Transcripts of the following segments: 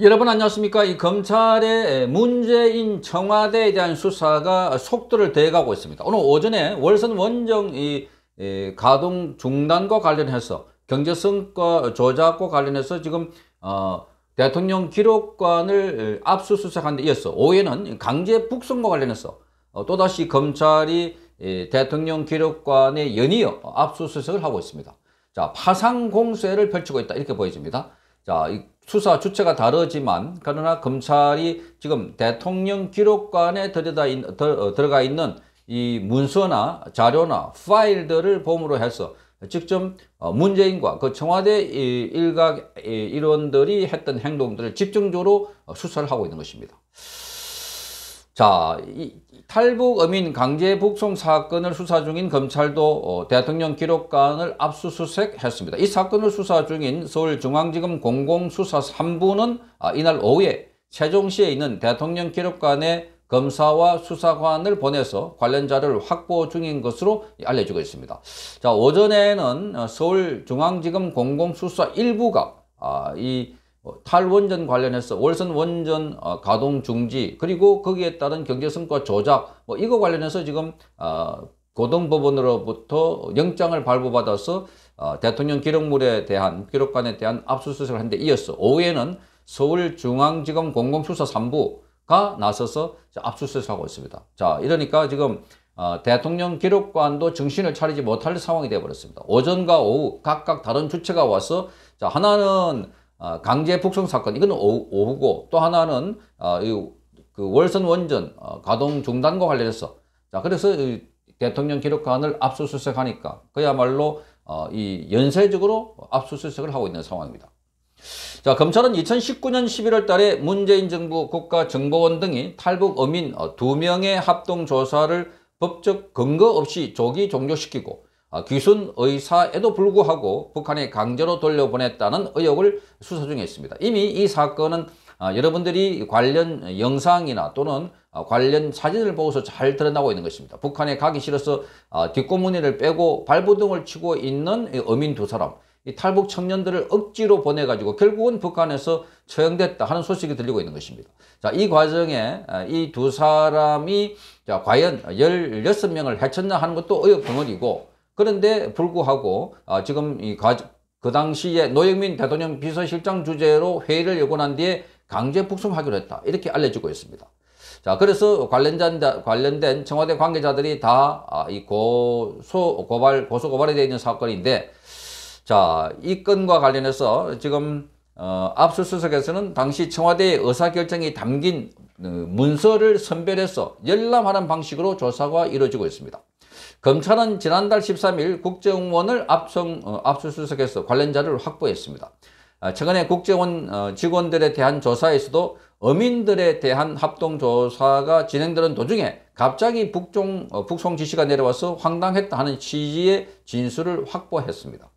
여러분 안녕하십니까 이 검찰의 문재인 청와대에 대한 수사가 속도를 대가고 있습니다 오늘 오전에 월선 원정 이 가동 중단과 관련해서 경제성과 조작과 관련해서 지금 어 대통령 기록관을 압수수색한 데 이어서 오해는 강제 북송과 관련해서 어, 또다시 검찰이 대통령 기록관에 연이어 압수수색을 하고 있습니다 자 파상 공세를 펼치고 있다 이렇게 보여집니다 자, 이 수사 주체가 다르지만 그러나 검찰이 지금 대통령 기록관에 들여다 인, 더, 어, 들어가 있는 이 문서나 자료나 파일들을 봄으로 해서 직접 어, 문재인과 그 청와대 일각 일원들이 했던 행동들을 집중적으로 어, 수사를 하고 있는 것입니다. 자, 이, 탈북 어민 강제 북송 사건을 수사 중인 검찰도 어, 대통령 기록관을 압수수색했습니다. 이 사건을 수사 중인 서울중앙지검 공공수사 3부는 아, 이날 오후에 세종시에 있는 대통령 기록관에 검사와 수사관을 보내서 관련 자료를 확보 중인 것으로 알려지고 있습니다. 자, 오전에는 어, 서울중앙지검 공공수사 1부가 아, 이 어, 탈원전 관련해서 월선 원전 어, 가동 중지 그리고 거기에 따른 경제성과 조작 뭐 이거 관련해서 지금 어, 고등법원으로부터 영장을 발부받아서 대통령 기록물에 대한 기록관에 대한 압수수색을 한데 이어서 오후에는 서울중앙지검 공공수사 3부가 나서서 압수수색하고 있습니다. 자 이러니까 지금 대통령 기록관도 정신을 차리지 못할 상황이 되어버렸습니다. 오전과 오후 각각 다른 주체가 와서 자 하나는 어, 강제 북송 사건 이건 오후고 또 하나는 어, 이, 그 월선 원전 어, 가동 중단과 관련해서 자 그래서 이 대통령 기록관을 압수수색하니까 그야말로 어, 이 연쇄적으로 압수수색을 하고 있는 상황입니다. 자 검찰은 2019년 11월 달에 문재인 정부 국가정보원 등이 탈북 어민 어, 두명의 합동조사를 법적 근거 없이 조기 종료시키고 아, 귀순 의사에도 불구하고 북한에 강제로 돌려보냈다는 의혹을 수사 중에 있습니다. 이미 이 사건은 아, 여러분들이 관련 영상이나 또는 아, 관련 사진을 보고서 잘 드러나고 있는 것입니다. 북한에 가기 싫어서 뒷고무니를 빼고 발버둥을 치고 있는 어민 두 사람 이 탈북 청년들을 억지로 보내가지고 결국은 북한에서 처형됐다 하는 소식이 들리고 있는 것입니다. 자, 이 과정에 이 두 사람이 자, 과연 16명을 해쳤나 하는 것도 의혹 덩어리고 그런데 불구하고 아, 지금 이그 당시에 노영민 대통령 비서실장 주재로 회의를 요구한 뒤에 강제 북송하기로 했다. 이렇게 알려지고 있습니다. 자, 그래서 관련된, 관련된 청와대 관계자들이 다, 아, 이 고소, 고발, 고소고발이 되어 있는 사건인데, 자, 이 건과 관련해서 지금, 어, 압수수색에서는 당시 청와대의 의사결정이 담긴 어, 문서를 선별해서 열람하는 방식으로 조사가 이루어지고 있습니다. 검찰은 지난달 13일 국정원을 압성, 어, 압수수색해서 관련 자료를 확보했습니다. 아, 최근에 국정원 어, 직원들에 대한 조사에서도 어민들에 대한 합동조사가 진행되는 도중에 갑자기 북종, 어, 북송 지시가 내려와서 황당했다 하는 취지의 진술을 확보했습니다.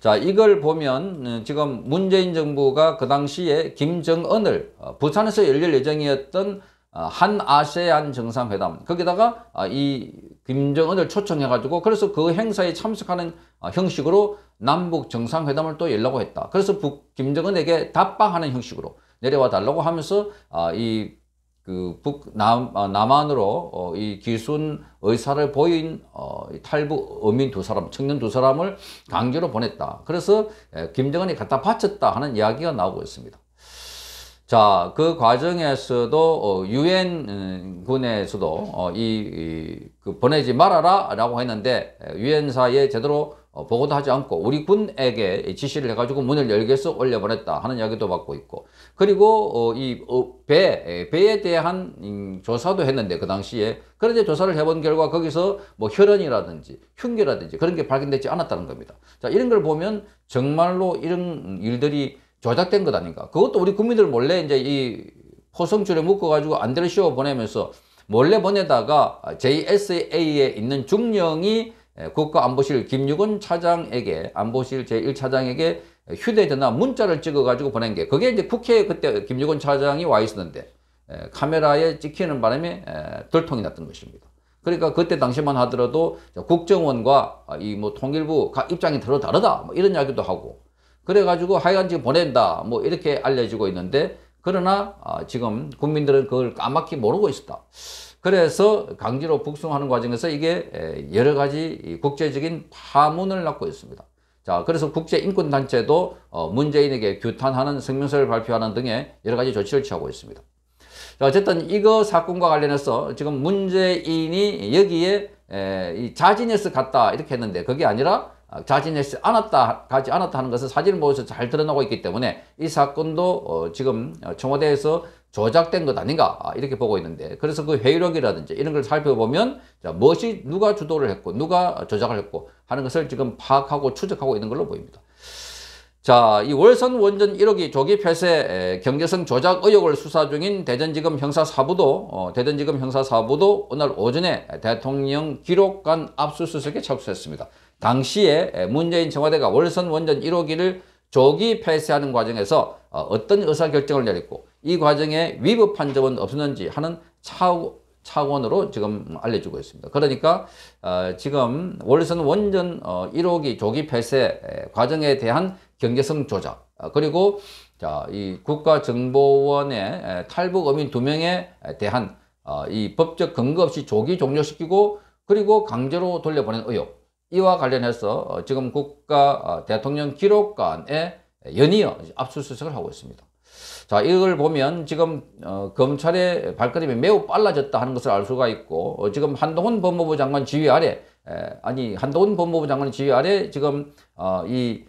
자 이걸 보면 어, 지금 문재인 정부가 그 당시에 김정은을 어, 부산에서 열릴 예정이었던 한 아세안 정상회담 거기다가 아, 이 김정은을 초청해가지고 그래서 그 행사에 참석하는 어, 형식으로 남북 정상회담을 또 열라고 했다. 그래서 북 김정은에게 답방하는 형식으로 내려와 달라고 하면서 아, 이 그 북남 아, 남한으로 어, 이 기순 의사를 보인 어, 탈북 어민 두 사람 청년 두 사람을 강제로 보냈다. 그래서 김정은이 갖다 바쳤다 하는 이야기가 나오고 있습니다. 자, 그 과정에서도 어, 유엔 음, 군에서도 어, 이그 이, 그 보내지 말아라라고 했는데 유엔사에 제대로 어, 보고도 하지 않고 우리 군에게 지시를 해가지고 문을 열게해서 올려보냈다 하는 이야기도 받고 있고 그리고 어, 이 배, 예, 배에 대한 음, 조사도 했는데 그 당시에 그런데 조사를 해본 결과 거기서 뭐혈연이라든지 흉기라든지 그런 게 발견되지 않았다는 겁니다. 자 이런 걸 보면 정말로 이런 일들이 조작된 것 아닌가. 그것도 우리 국민들 몰래 이제 이 포성줄에 묶어가지고 안드를 씌워 보내면서 몰래 보내다가 JSA에 있는 중령이 국가안보실 김유건 차장에게 안보실 제1차장에게 휴대전화 문자를 찍어가지고 보낸 게 그게 이제 국회에 그때 김유건 차장이 와 있었는데 카메라에 찍히는 바람에 덜통이 났던 것입니다. 그러니까 그때 당시만 하더라도 국정원과 이 뭐 통일부 입장이 서로 다르다 뭐 이런 이야기도 하고 그래가지고 하여간 지금 보낸다. 뭐 이렇게 알려지고 있는데 그러나 아, 지금 국민들은 그걸 까맣게 모르고 있었다. 그래서 강제로 북송하는 과정에서 이게 여러 가지 국제적인 파문을 낳고 있습니다. 자, 그래서 국제인권단체도 어, 문재인에게 규탄하는 성명서를 발표하는 등의 여러 가지 조치를 취하고 있습니다. 자, 어쨌든 이거 사건과 관련해서 지금 문재인이 여기에 자진해서 갔다 이렇게 했는데 그게 아니라 아, 자진했지 않았다, 하지 않았다 하는 것은 사진을 보여서 잘 드러나고 있기 때문에 이 사건도 어, 지금 어, 청와대에서 조작된 것 아닌가 아, 이렇게 보고 있는데 그래서 그 회의록이라든지 이런 걸 살펴보면 자, 무엇이 누가 주도를 했고 누가 조작을 했고 하는 것을 지금 파악하고 추적하고 있는 걸로 보입니다. 자, 이 월선 원전 1호기 조기 폐쇄 경제성 조작 의혹을 수사 중인 대전지검 형사사부도 어, 대전지검 형사사부도 오늘 오전에 대통령 기록관 압수수색에 착수했습니다. 당시에 문재인 청와대가 월선 원전 1호기를 조기 폐쇄하는 과정에서 어, 어떤 의사결정을 내렸고 이 과정에 위법한 점은 없었는지 하는 차 차원으로 지금 알려주고 있습니다. 그러니까 어, 지금 월선 원전 1호기 어, 조기 폐쇄 과정에 대한 경계성 조작 어, 그리고 자, 이 국가정보원의 탈북 어민 두 명에 대한 어, 이 법적 근거 없이 조기 종료시키고 그리고 강제로 돌려보낸 의혹 이와 관련해서 어, 지금 국가 대통령 기록관에 연이어 압수수색을 하고 있습니다. 자, 이걸 보면 지금 어, 검찰의 발걸음이 매우 빨라졌다 하는 것을 알 수가 있고 어, 지금 한동훈 법무부 장관 지휘 아래 에, 아니 한동훈 법무부 장관 지휘 아래 지금 어, 이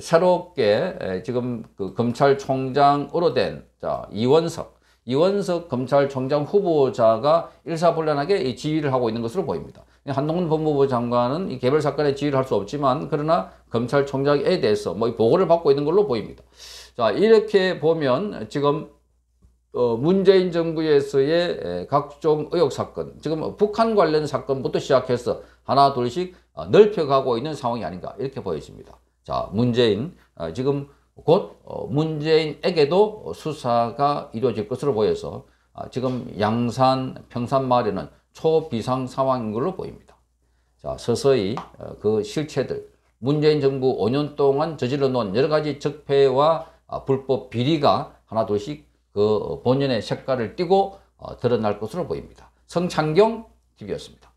새롭게 지금 그 검찰총장으로 된 자, 이원석, 이원석 검찰총장 후보자가 일사불란하게 지휘를 하고 있는 것으로 보입니다. 한동훈 법무부 장관은 이 개별 사건에 지휘를 할 수 없지만 그러나 검찰총장에 대해서 뭐 보고를 받고 있는 걸로 보입니다. 자 이렇게 보면 지금 어 문재인 정부에서의 각종 의혹 사건, 지금 북한 관련 사건부터 시작해서 하나 둘씩 아, 넓혀가고 있는 상황이 아닌가 이렇게 보여집니다. 자, 문재인 어, 지금 곧 어, 문재인에게도 수사가 이루어질 것으로 보여서 아, 지금 양산 평산 마을에는 초비상 상황인 걸로 보입니다. 자, 서서히 어, 그 실체들 문재인 정부 5년 동안 저질러 놓은 여러 가지 적폐와 아, 불법 비리가 하나둘씩 그 본연의 색깔을 띠고 드러날 것으로 보입니다. 성창경 TV였습니다.